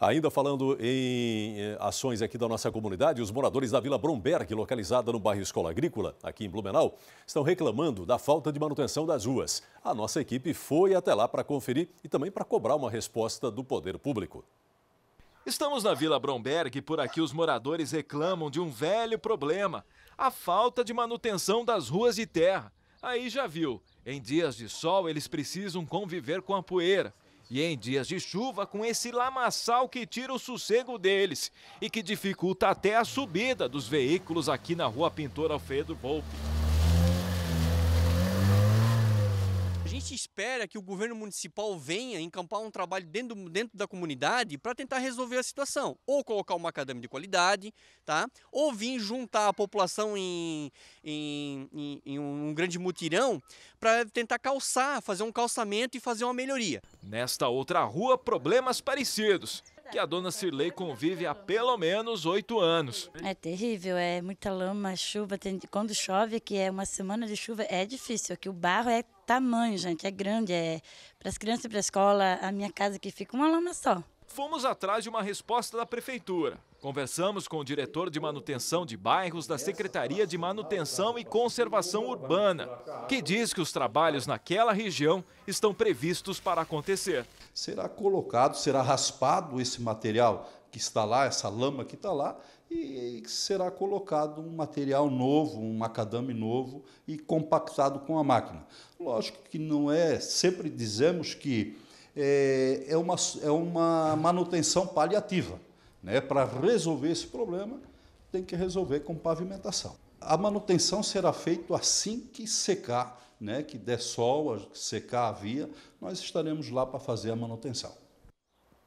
Ainda falando em eh, ações aqui da nossa comunidade, os moradores da Vila Bromberg, localizada no bairro Escola Agrícola, aqui em Blumenau, estão reclamando da falta de manutenção das ruas. A nossa equipe foi até lá para conferir e também para cobrar uma resposta do poder público. Estamos na Vila Bromberg e por aqui os moradores reclamam de um velho problema: a falta de manutenção das ruas de terra. Aí já viu, em dias de sol eles precisam conviver com a poeira. E em dias de chuva, com esse lamaçal que tira o sossego deles e que dificulta até a subida dos veículos aqui na rua Pintor Alfredo Volpe. gente espera que o governo municipal venha encampar um trabalho dentro, dentro da comunidade para tentar resolver a situação. Ou colocar uma macadame de qualidade, tá? ou vir juntar a população em, em, em, em um grande mutirão para tentar calçar, fazer um calçamento e fazer uma melhoria. Nesta outra rua, problemas parecidos que a dona Cirlei convive há pelo menos oito anos. É terrível, é muita lama, chuva. Tem, quando chove, que é uma semana de chuva, é difícil. Aqui é o barro é tamanho, gente, é grande. É para as crianças para a escola, a minha casa que fica uma lama só. Fomos atrás de uma resposta da prefeitura. Conversamos com o diretor de manutenção de bairros da Secretaria de Manutenção e Conservação Urbana, que diz que os trabalhos naquela região estão previstos para acontecer. Será colocado, será raspado esse material que está lá, essa lama que está lá, e será colocado um material novo, um macadame novo e compactado com a máquina. Lógico que não é, sempre dizemos que é, é, uma, é uma manutenção paliativa. Né? Para resolver esse problema, tem que resolver com pavimentação. A manutenção será feita assim que secar, né? que der sol, secar a via, nós estaremos lá para fazer a manutenção.